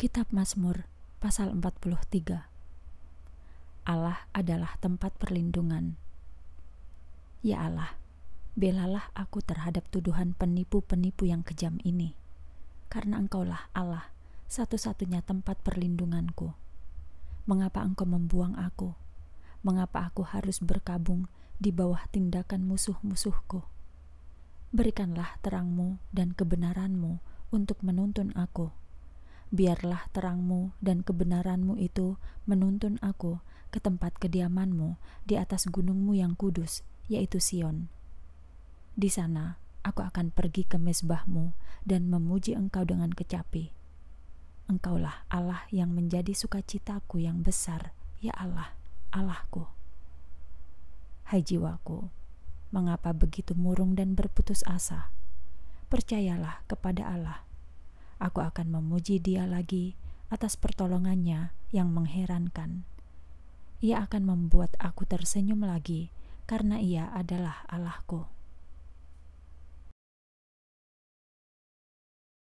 Kitab Mazmur pasal 43 Allah adalah tempat perlindungan. Ya Allah, belalah aku terhadap tuduhan penipu-penipu yang kejam ini, karena engkaulah Allah, satu-satunya tempat perlindunganku. Mengapa engkau membuang aku? Mengapa aku harus berkabung di bawah tindakan musuh-musuhku? Berikanlah terangmu dan kebenaranmu untuk menuntun aku biarlah terangmu dan kebenaranmu itu menuntun aku ke tempat kediamanmu di atas gunungmu yang kudus, yaitu Sion. Di sana aku akan pergi ke mesbahmu dan memuji engkau dengan kecapi. Engkaulah Allah yang menjadi sukacitaku yang besar, ya Allah, Allahku. Hai jiwaku, mengapa begitu murung dan berputus asa? Percayalah kepada Allah, Aku akan memuji dia lagi atas pertolongannya yang mengherankan. Ia akan membuat aku tersenyum lagi karena ia adalah Allahku.